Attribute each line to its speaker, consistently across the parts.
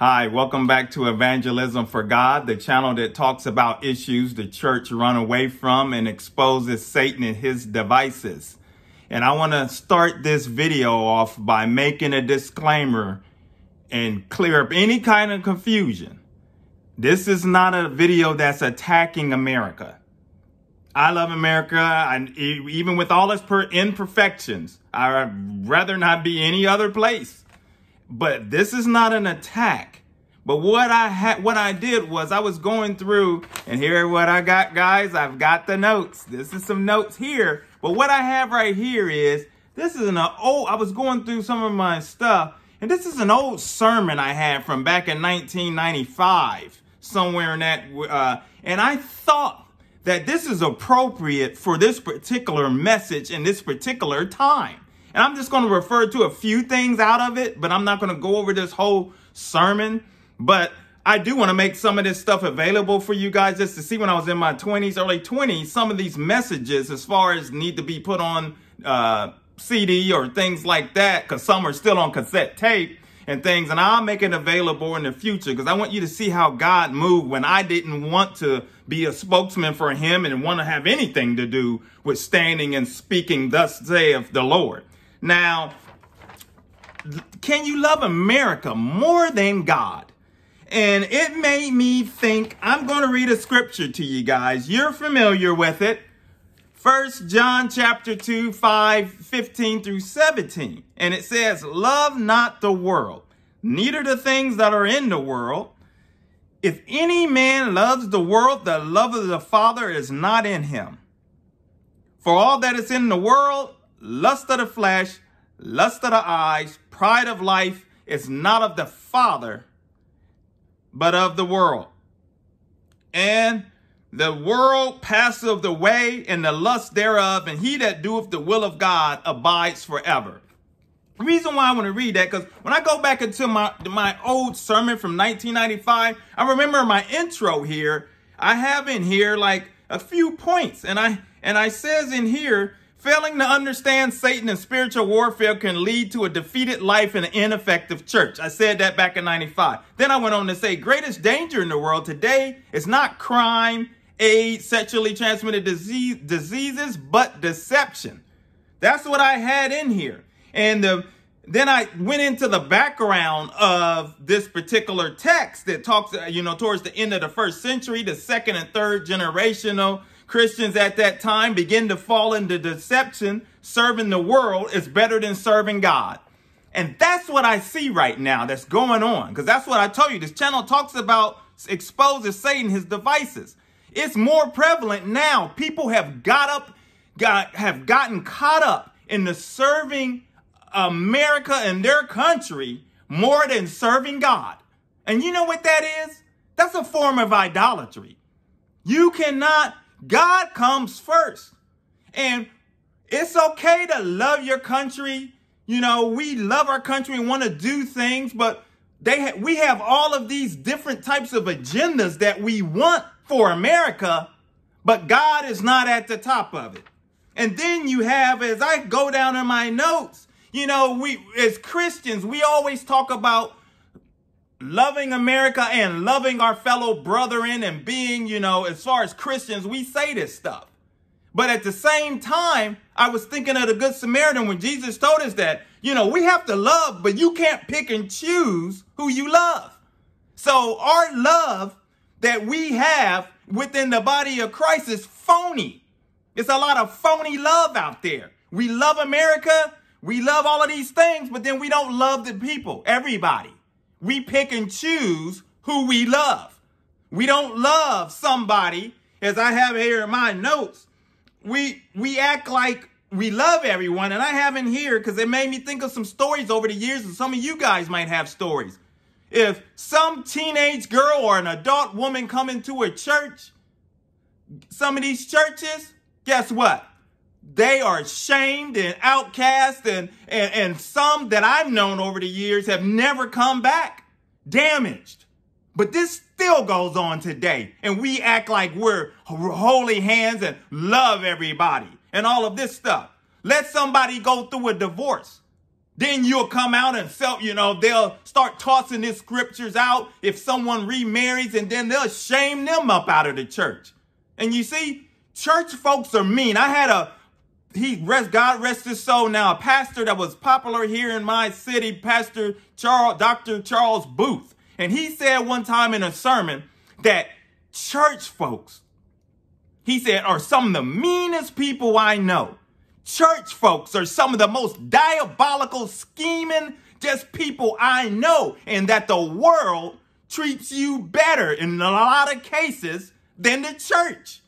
Speaker 1: Hi, welcome back to Evangelism for God, the channel that talks about issues the church run away from and exposes Satan and his devices. And I want to start this video off by making a disclaimer and clear up any kind of confusion. This is not a video that's attacking America. I love America, and even with all its imperfections, I'd rather not be any other place but this is not an attack. But what I had, what I did was I was going through, and here what I got, guys. I've got the notes. This is some notes here. But what I have right here is this is an old. I was going through some of my stuff, and this is an old sermon I had from back in 1995, somewhere in that. Uh, and I thought that this is appropriate for this particular message in this particular time. And I'm just going to refer to a few things out of it, but I'm not going to go over this whole sermon. But I do want to make some of this stuff available for you guys just to see when I was in my 20s, early 20s, some of these messages as far as need to be put on uh, CD or things like that, because some are still on cassette tape and things. And I'll make it available in the future because I want you to see how God moved when I didn't want to be a spokesman for him and want to have anything to do with standing and speaking, thus saith the Lord. Now, can you love America more than God? And it made me think, I'm going to read a scripture to you guys. You're familiar with it. First John chapter 2, 5, 15 through 17. And it says, love not the world, neither the things that are in the world. If any man loves the world, the love of the Father is not in him. For all that is in the world lust of the flesh, lust of the eyes, pride of life is not of the Father, but of the world. And the world passeth away, and the lust thereof, and he that doeth the will of God abides forever. The reason why I want to read that, because when I go back into my, my old sermon from 1995, I remember my intro here, I have in here like a few points, and I and I says in here Failing to understand Satan and spiritual warfare can lead to a defeated life and an ineffective church. I said that back in 95. Then I went on to say greatest danger in the world today is not crime, AIDS, sexually transmitted disease, diseases, but deception. That's what I had in here. And the, then I went into the background of this particular text that talks, you know, towards the end of the first century, the second and third generational Christians at that time begin to fall into deception. Serving the world is better than serving God. And that's what I see right now that's going on. Because that's what I told you. This channel talks about exposes Satan, his devices. It's more prevalent now. People have got up, got, have gotten caught up in the serving America and their country more than serving God. And you know what that is? That's a form of idolatry. You cannot God comes first. And it's okay to love your country. You know, we love our country and want to do things, but they ha- we have all of these different types of agendas that we want for America, but God is not at the top of it. And then you have, as I go down in my notes, you know, we as Christians, we always talk about loving America and loving our fellow brethren and being, you know, as far as Christians, we say this stuff. But at the same time, I was thinking of the Good Samaritan when Jesus told us that, you know, we have to love, but you can't pick and choose who you love. So our love that we have within the body of Christ is phony. It's a lot of phony love out there. We love America. We love all of these things, but then we don't love the people, everybody we pick and choose who we love. We don't love somebody, as I have here in my notes. We we act like we love everyone, and I have in here because it made me think of some stories over the years, and some of you guys might have stories. If some teenage girl or an adult woman come into a church, some of these churches, guess what? They are shamed and outcast, and, and, and some that I've known over the years have never come back damaged. But this still goes on today, and we act like we're holy hands and love everybody and all of this stuff. Let somebody go through a divorce. Then you'll come out and self, you know, they'll start tossing these scriptures out if someone remarries and then they'll shame them up out of the church. And you see, church folks are mean. I had a he rest God rest his soul now, a pastor that was popular here in my city, Pastor Charles, Dr. Charles Booth. And he said one time in a sermon that church folks, he said, are some of the meanest people I know. Church folks are some of the most diabolical, scheming, just people I know, and that the world treats you better in a lot of cases than the church.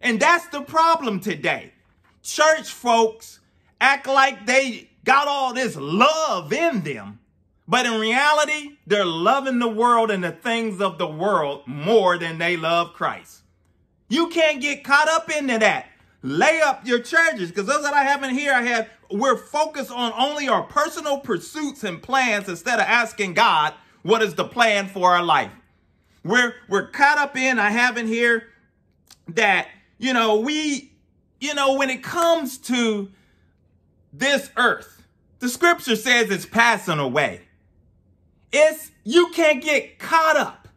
Speaker 1: And that's the problem today church folks act like they got all this love in them, but in reality, they're loving the world and the things of the world more than they love Christ. You can't get caught up into that. Lay up your treasures, because those that I have in here, I have, we're focused on only our personal pursuits and plans instead of asking God, what is the plan for our life? We're, we're caught up in, I have in here that, you know, we you know, when it comes to this earth, the scripture says it's passing away. It's, you can't get caught up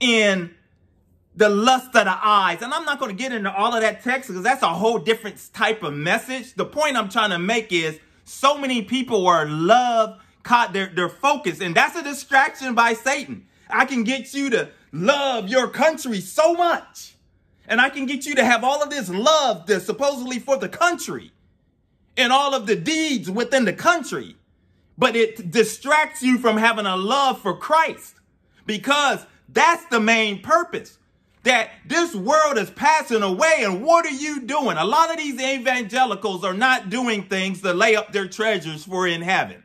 Speaker 1: in the lust of the eyes. And I'm not going to get into all of that text because that's a whole different type of message. The point I'm trying to make is so many people are love caught their, their focus. And that's a distraction by Satan. I can get you to love your country so much and I can get you to have all of this love that's supposedly for the country and all of the deeds within the country. But it distracts you from having a love for Christ because that's the main purpose that this world is passing away and what are you doing? A lot of these evangelicals are not doing things to lay up their treasures for in heaven.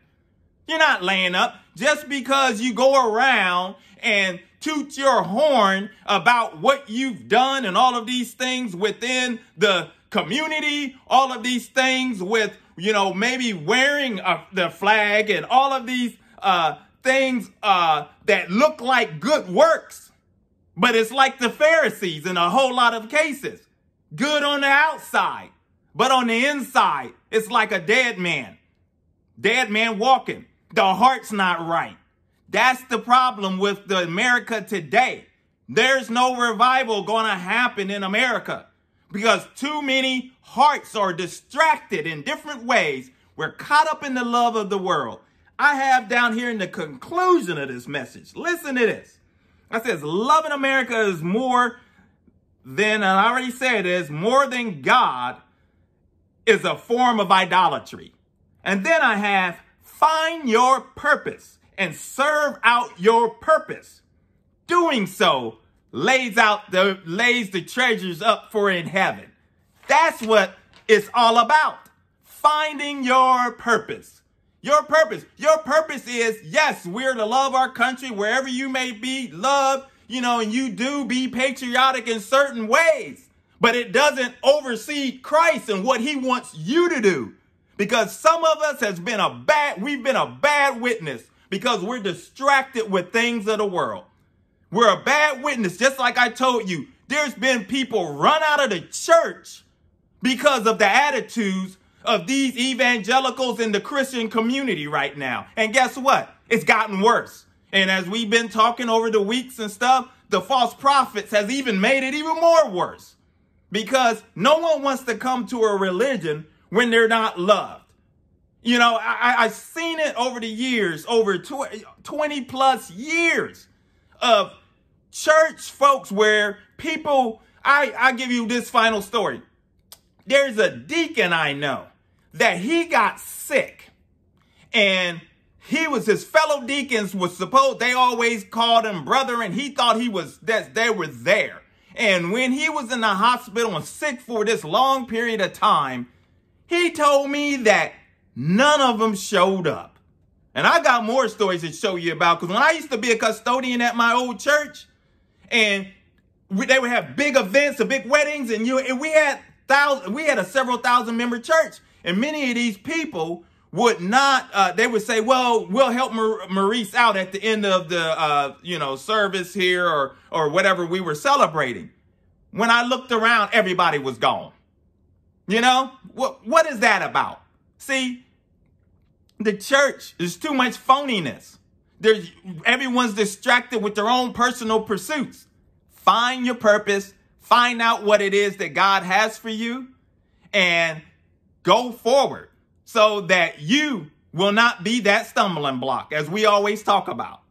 Speaker 1: You're not laying up just because you go around and toot your horn about what you've done and all of these things within the community, all of these things with, you know, maybe wearing a, the flag and all of these uh, things uh, that look like good works. But it's like the Pharisees in a whole lot of cases. Good on the outside, but on the inside, it's like a dead man. Dead man walking. The heart's not right. That's the problem with the America today. There's no revival going to happen in America because too many hearts are distracted in different ways. We're caught up in the love of the world. I have down here in the conclusion of this message, listen to this. I says, loving America is more than, and I already said this, more than God is a form of idolatry. And then I have, find your purpose and serve out your purpose. Doing so lays out the lays the treasures up for in heaven. That's what it's all about. Finding your purpose. Your purpose. Your purpose is yes, we're to love our country wherever you may be, love, you know, and you do be patriotic in certain ways, but it doesn't oversee Christ and what he wants you to do. Because some of us has been a bad, we've been a bad witness because we're distracted with things of the world. We're a bad witness, just like I told you. There's been people run out of the church because of the attitudes of these evangelicals in the Christian community right now. And guess what? It's gotten worse. And as we've been talking over the weeks and stuff, the false prophets has even made it even more worse because no one wants to come to a religion when they're not loved. You know, I, I've seen it over the years, over tw- 20 plus years of church folks where people, I, I give you this final story. There's a deacon I know that he got sick and he was his fellow deacons was supposed they always called him brother and he thought he was that they were there and when he was in the hospital and sick for this long period of time he told me that None of them showed up. And I got more stories to show you about because when I used to be a custodian at my old church and we, they would have big events, the big weddings, and you and we had thousand, we had a several thousand member church, and many of these people would not. Uh, they would say, "Well, we'll help Maurice out at the end of the uh, you know service here or or whatever we were celebrating." When I looked around, everybody was gone. You know what? What is that about? See, the church. There's too much phoniness. There's, everyone's distracted with their own personal pursuits. Find your purpose, find out what it is that God has for you, and go forward so that you will not be that stumbling block as we always talk about.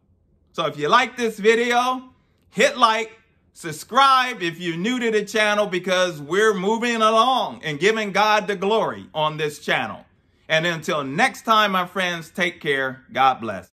Speaker 1: So if you like this video, hit like, subscribe if you're new to the channel because we're moving along and giving God the glory on this channel. And until next time, my friends, take care. God bless.